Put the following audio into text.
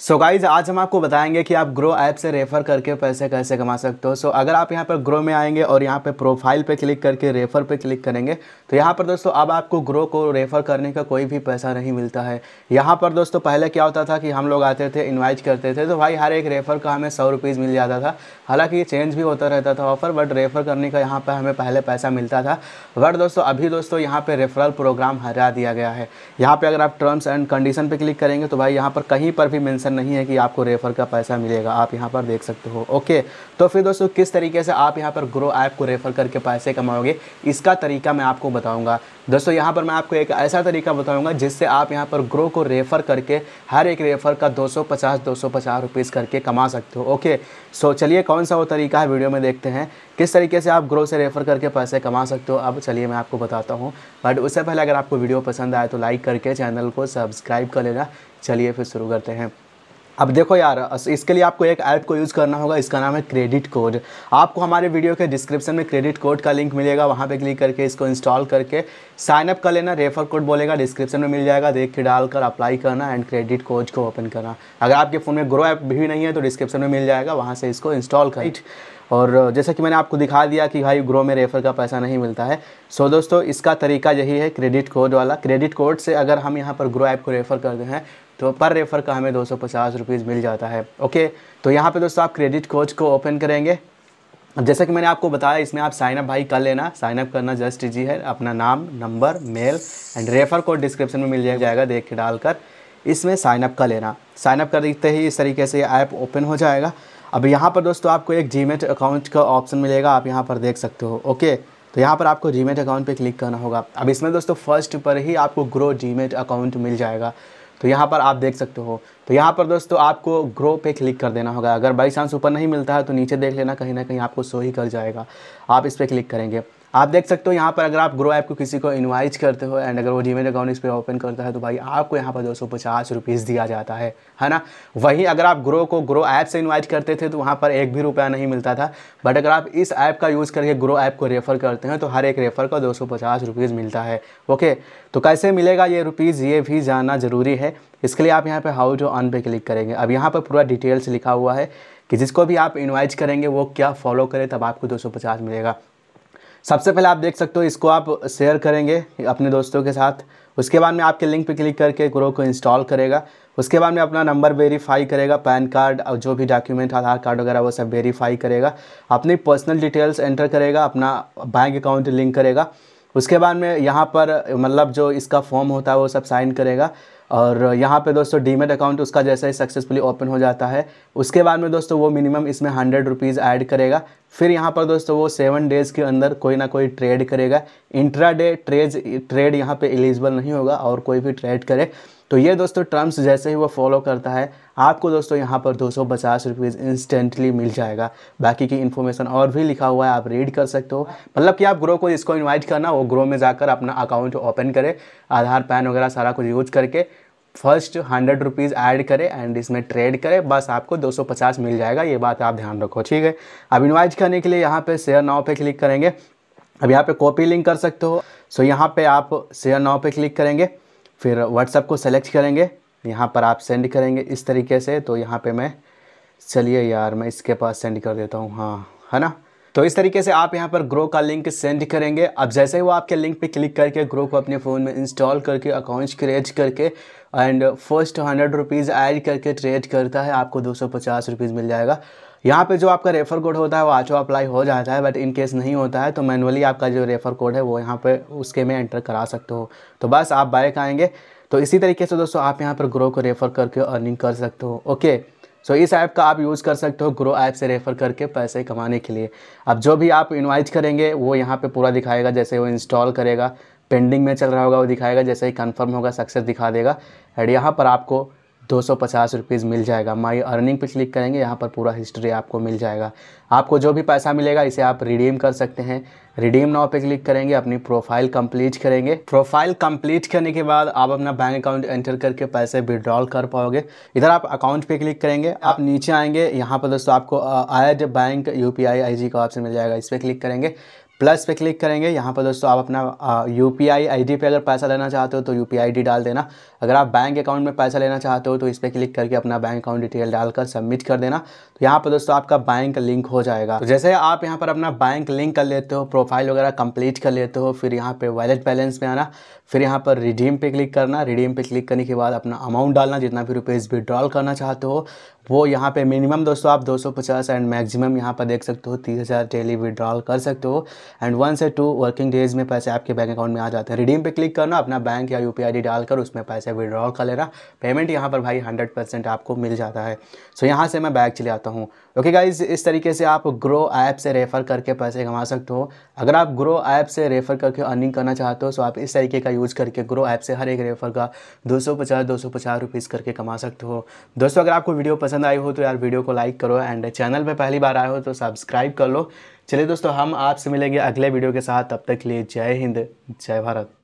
सो so guys आज हम आपको बताएंगे कि आप ग्रो ऐप से रेफ़र करके पैसे कैसे कमा सकते हो सो so अगर आप यहाँ पर ग्रो में आएंगे और यहाँ पे प्रोफाइल पे क्लिक करके रेफ़र पे क्लिक करेंगे तो यहाँ पर दोस्तों अब आपको ग्रो को रेफ़र करने का कोई भी पैसा नहीं मिलता है यहाँ पर दोस्तों पहले क्या होता था कि हम लोग आते थे इन्वाइट करते थे तो भाई हर एक रेफ़र का हमें सौ रुपीज़ मिल जाता था हालाँकि ये चेंज भी होता रहता था ऑफ़र बट रेफ़र करने का यहाँ पर हमें पहले पैसा मिलता था बट दोस्तों अभी दोस्तों यहाँ पर रेफरल प्रोग्राम हरा दिया गया है यहाँ पर अगर आप टर्म्स एंड कंडीशन पर क्लिक करेंगे तो भाई यहाँ पर कहीं पर भी मिल मेंशन नहीं है कि आपको रेफ़र का पैसा मिलेगा आप यहाँ पर देख सकते हो ओके तो फिर दोस्तों किस तरीके से आप यहाँ पर ग्रो ऐप को रेफ़र करके पैसे कमाओगे इसका तरीका मैं आपको बताऊँगा दोस्तों यहाँ पर मैं आपको एक ऐसा तरीका बताऊँगा जिससे आप यहाँ पर ग्रो को रेफ़र करके हर एक रेफ़र का दो सौ पचास दो सौ पचास रुपीज़ करके कमा सकते हो ओके सो चलिए कौन सा वो तरीका है वीडियो में देखते हैं किस तरीके से आप ग्रो से रेफ़र करके पैसे कमा सकते हो अब चलिए मैं आपको बताता हूँ बट उससे पहले अगर आपको वीडियो पसंद आए तो लाइक करके चैनल को सब्सक्राइब कर लेना चलिए फिर शुरू करते हैं अब देखो यार इसके लिए आपको एक ऐप को यूज़ करना होगा इसका नाम है क्रेडिट कोड आपको हमारे वीडियो के डिस्क्रिप्शन में क्रेडिट कोड का लिंक मिलेगा वहाँ पे क्लिक करके इसको इंस्टॉल करके साइनअप कर लेना रेफर कोड बोलेगा डिस्क्रिप्शन में मिल जाएगा देख के डालकर अप्लाई करना एंड क्रेडिट कोड को ओपन करना अगर आपके फ़ोन में ग्रो ऐप भी नहीं है तो डिस्क्रिप्शन में मिल जाएगा वहाँ से इसको इंस्टॉल कर और जैसा कि मैंने आपको दिखा दिया कि भाई ग्रो में रेफर का पैसा नहीं मिलता है सो दोस्तों इसका तरीका यही है क्रेडिट कोड वाला क्रेडिट कोड से अगर हम यहाँ पर ग्रो ऐप को रेफ़र करते हैं तो पर रेफ़र का हमें दो सौ मिल जाता है ओके तो यहाँ पर दोस्तों आप क्रेडिट कोड को ओपन करेंगे जैसा कि मैंने आपको बताया इसमें आप साइनअप भाई कर लेना साइनअप करना जस्ट इजी है अपना नाम number mail and refer code description में मिल जाएगा देख के डालकर इसमें साइनअप कर लेना साइनअप कर देखते ही इस तरीके से ऐप ओपन हो जाएगा अब यहाँ पर दोस्तों आपको एक जीमेट अकाउंट का ऑप्शन मिलेगा आप यहाँ पर देख सकते हो ओके तो यहाँ पर आपको जीमेट अकाउंट पे क्लिक करना होगा अब इसमें दोस्तों फर्स्ट पर ही आपको ग्रो जीमेट अकाउंट मिल जाएगा तो यहाँ पर आप देख सकते हो तो यहाँ पर दोस्तों आपको ग्रो पे क्लिक कर देना होगा अगर बाई चांस ऊपर नहीं मिलता है तो नीचे देख लेना कहीं ना कहीं आपको सो ही कर जाएगा आप इस पर क्लिक करेंगे आप देख सकते हो यहाँ पर अगर आप ग्रो ऐप को किसी को इन्वाइट करते हो एंड अगर वो जीमेल अकाउंट इस पर ओपन करता है तो भाई आपको यहाँ पर दो सौ पचास रुपीज़ दिया जाता है है ना वहीं अगर आप ग्रो को ग्रो ऐप से इन्वाइट करते थे तो वहाँ पर एक भी रुपया नहीं मिलता था बट अगर आप इस ऐप का यूज़ करके ग्रो ऐप को रेफ़र करते हैं तो हर एक रेफ़र का दो सौ मिलता है ओके तो कैसे मिलेगा ये रुपीज़ ये भी जानना ज़रूरी है इसके लिए आप यहाँ पर हाउ टू ऑन पे क्लिक करेंगे अब यहाँ पर पूरा डिटेल्स लिखा हुआ है कि जिसको भी आप इन्वाइट करेंगे वो क्या फॉलो करे तब आपको 250 मिलेगा सबसे पहले आप देख सकते हो इसको आप शेयर करेंगे अपने दोस्तों के साथ उसके बाद में आपके लिंक पे क्लिक करके ग्रो को इंस्टॉल करेगा उसके बाद में अपना नंबर वेरीफाई करेगा पैन कार्ड और जो भी डॉक्यूमेंट आधार कार्ड वगैरह वो सब वेरीफाई करेगा अपनी पर्सनल डिटेल्स एंटर करेगा अपना बैंक अकाउंट लिंक करेगा उसके बाद में यहाँ पर मतलब जो इसका फॉर्म होता है वो सब साइन करेगा और यहाँ पे दोस्तों डीमेट अकाउंट उसका जैसा ही सक्सेसफुली ओपन हो जाता है उसके बाद में दोस्तों वो मिनिमम इसमें हंड्रेड रुपीज़ ऐड करेगा फिर यहाँ पर दोस्तों वो सेवन डेज़ के अंदर कोई ना कोई ट्रेड करेगा इंट्रा डे ट्रेज ट्रेड यहाँ पे एलिजिबल नहीं होगा और कोई भी ट्रेड करे तो ये दोस्तों टर्म्स जैसे ही वो फॉलो करता है आपको दोस्तों यहाँ पर दो सौ पचास रुपीज़ इंस्टेंटली मिल जाएगा बाकी की इन्फॉर्मेशन और भी लिखा हुआ है आप रीड कर सकते हो मतलब कि आप ग्रो को इसको इनवाइट करना वो ग्रो में जाकर अपना अकाउंट ओपन करें आधार पैन वगैरह सारा कुछ यूज करके फर्स्ट हंड्रेड रुपीज़ ऐड करें एंड इसमें ट्रेड करें बस आपको 250 मिल जाएगा ये बात आप ध्यान रखो ठीक है अब इन्वाइट करने के लिए यहाँ पे शेयर नाव पे क्लिक करेंगे अब यहाँ पे कॉपी लिंक कर सकते हो सो यहाँ पे आप शेयर नाव पे क्लिक करेंगे फिर व्हाट्सअप को सेलेक्ट करेंगे यहाँ पर आप सेंड करेंगे इस तरीके से तो यहाँ पर मैं चलिए यार मैं इसके पास सेंड कर देता हूँ हाँ है ना तो इस तरीके से आप यहाँ पर ग्रो का लिंक सेंड करेंगे अब जैसे ही वो आपके लिंक पे क्लिक करके ग्रो को अपने फ़ोन में इंस्टॉल करके अकाउंट क्रिएट करके and first hundred rupees add करके ट्रेड करता है आपको दो सौ पचास रुपीज़ मिल जाएगा यहाँ पे जो आपका रेफ़र कोड होता है वो आचो अप्लाई हो जाता है बट इन केस नहीं होता है तो मैनुअली आपका जो रेफ़र कोड है वो यहाँ पे उसके में एंटर करा सकते हो तो बस आप बाइक आएंगे तो इसी तरीके से दोस्तों आप यहाँ पर ग्रो को रेफ़र करके अर्निंग कर सकते हो ओके सो so, इस ऐप का आप यूज़ कर सकते हो ग्रो ऐप से रेफ़र करके पैसे कमाने के लिए अब जो भी आप इन्वाइट करेंगे वो यहाँ पे पूरा दिखाएगा जैसे वो इंस्टॉल करेगा पेंडिंग में चल रहा होगा वो दिखाएगा जैसे ही कन्फर्म होगा सक्सेस दिखा देगा एंड यहाँ पर आपको दो सौ पचास रुपीज़ मिल जाएगा माई अर्निंग पे क्लिक करेंगे यहाँ पर पूरा हिस्ट्री आपको मिल जाएगा आपको जो भी पैसा मिलेगा इसे आप रिडीम कर सकते हैं रिडीम नाव पे क्लिक करेंगे अपनी प्रोफाइल कंप्लीट करेंगे प्रोफाइल कंप्लीट करने के बाद आप अपना बैंक अकाउंट एंटर करके पैसे विड्रॉल कर पाओगे इधर आप अकाउंट पे क्लिक करेंगे आप नीचे आएंगे यहाँ पर दोस्तों आपको आयड बैंक यू पी का ऑप्शन मिल जाएगा इस पर क्लिक करेंगे प्लस पे क्लिक करेंगे यहाँ पर दोस्तों आप अपना U P I I D पर अगर पैसा लेना चाहते हो तो यू पी आई डी डाल देना अगर आप बैंक अकाउंट में पैसा लेना चाहते हो तो इस पर क्लिक करके अपना बैंक अकाउंट डिटेल डालकर सबमिट कर देना तो यहाँ पर दोस्तों आपका बैंक लिंक हो जाएगा तो जैसे आप यहाँ पर अपना बैंक लिंक कर लेते हो प्रोफाइल वगैरह कंप्लीट कर लेते हो फिर यहाँ पर वैलेट बैलेंस में आना फिर यहाँ पर रिडीम पे क्लिक करना रिडीम पे क्लिक करने के बाद अपना अमाउंट डालना जितना भी रुपीज़ विड्रॉल करना चाहते हो वो यहाँ पे मिनिमम दोस्तों आप 250 एंड मैक्सिमम यहाँ पर देख सकते हो 30,000 डेली विड्रॉल कर सकते हो एंड वन से टू वर्किंग डेज में पैसे आपके बैंक अकाउंट में आ जाते हैं रिडीम पे क्लिक करना अपना बैंक या यू पी डालकर उसमें पैसे विड्रॉल कर लेना पेमेंट यहाँ पर भाई हंड्रेड परसेंट आपको मिल जाता है सो so, यहाँ से मैं बैग चले आता हूँ ओके गाइज इस तरीके से आप ग्रो ऐप से रेफ़र करके पैसे कमा सकते हो अगर आप ग्रो ऐप से रेफ़र करके अर्निंग करना चाहते हो सो आप इस तरीके का यूज़ करके ग्रो ऐप से हर एक रेफ़र का दो सौ पचास दो सौ पचास रुपीज़ करके कमा सकते हो दोस्तों अगर आपको वीडियो पसंद आई हो तो यार वीडियो को लाइक करो एंड चैनल पे पहली बार आए हो तो सब्सक्राइब कर लो चलिए दोस्तों हम आपसे मिलेंगे अगले वीडियो के साथ तब तक के लिए जय हिंद जय भारत